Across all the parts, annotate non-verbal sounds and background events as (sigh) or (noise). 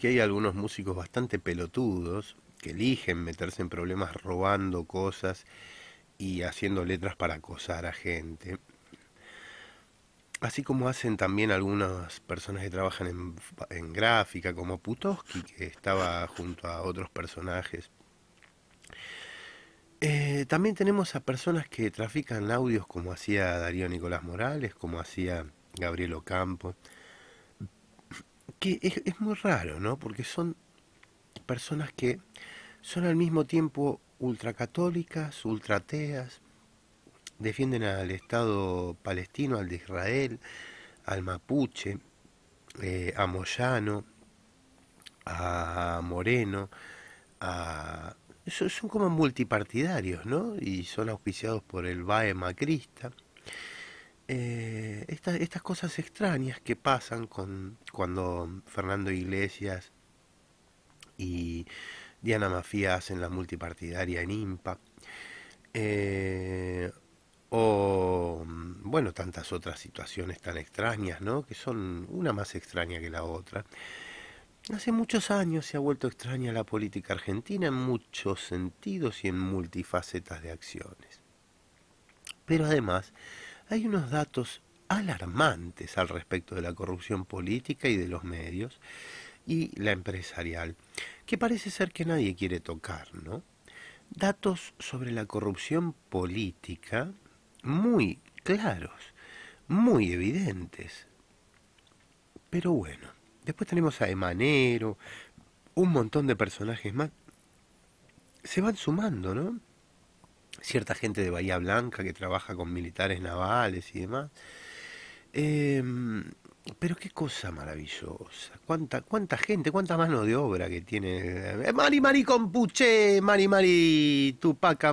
que hay algunos músicos bastante pelotudos que eligen meterse en problemas robando cosas y haciendo letras para acosar a gente. Así como hacen también algunas personas que trabajan en, en gráfica, como Putoski, que estaba junto a otros personajes. Eh, también tenemos a personas que trafican audios como hacía Darío Nicolás Morales, como hacía Gabriel Ocampo que es, muy raro, ¿no? Porque son personas que son al mismo tiempo ultracatólicas, ultrateas, defienden al Estado palestino, al de Israel, al mapuche, eh, a Moyano, a Moreno, a... Son como multipartidarios, ¿no? Y son auspiciados por el BAE Macrista. Eh, estas cosas extrañas que pasan con, cuando Fernando Iglesias y Diana Mafia hacen la multipartidaria en IMPA, eh, o bueno, tantas otras situaciones tan extrañas, ¿no? que son una más extraña que la otra. Hace muchos años se ha vuelto extraña la política argentina en muchos sentidos y en multifacetas de acciones. Pero además, hay unos datos alarmantes al respecto de la corrupción política y de los medios y la empresarial, que parece ser que nadie quiere tocar, ¿no? Datos sobre la corrupción política muy claros, muy evidentes. Pero bueno, después tenemos a Emanero, un montón de personajes más. Se van sumando, ¿no? cierta gente de Bahía Blanca que trabaja con militares navales y demás. Em, pero qué cosa maravillosa. Cuánta, cuánta gente, cuánta mano de obra que tiene. Eh, Mari Mari Compuche, Mari Mari Tupaca eh,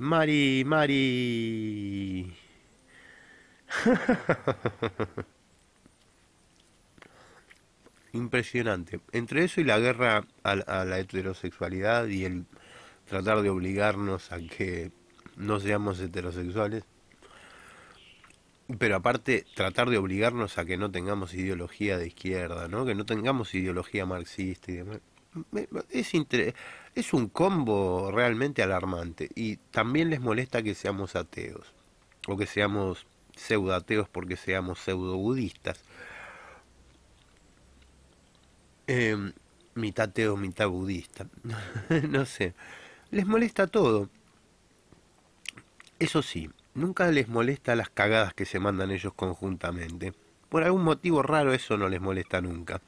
Mari. Mari Mari. (laughs) Impresionante. Entre eso y la guerra a la heterosexualidad y el tratar de obligarnos a que no seamos heterosexuales, pero aparte tratar de obligarnos a que no tengamos ideología de izquierda, ¿no? Que no tengamos ideología marxista y demás. Es, es un combo realmente alarmante y también les molesta que seamos ateos o que seamos pseudateos porque seamos pseudo-budistas. Eh, em, mitad ateo, mitad budista. (laughs) no sé. Les molesta todo. Eso sí, nunca les molesta las cagadas que se mandan ellos conjuntamente. Por algún motivo raro eso no les molesta nunca.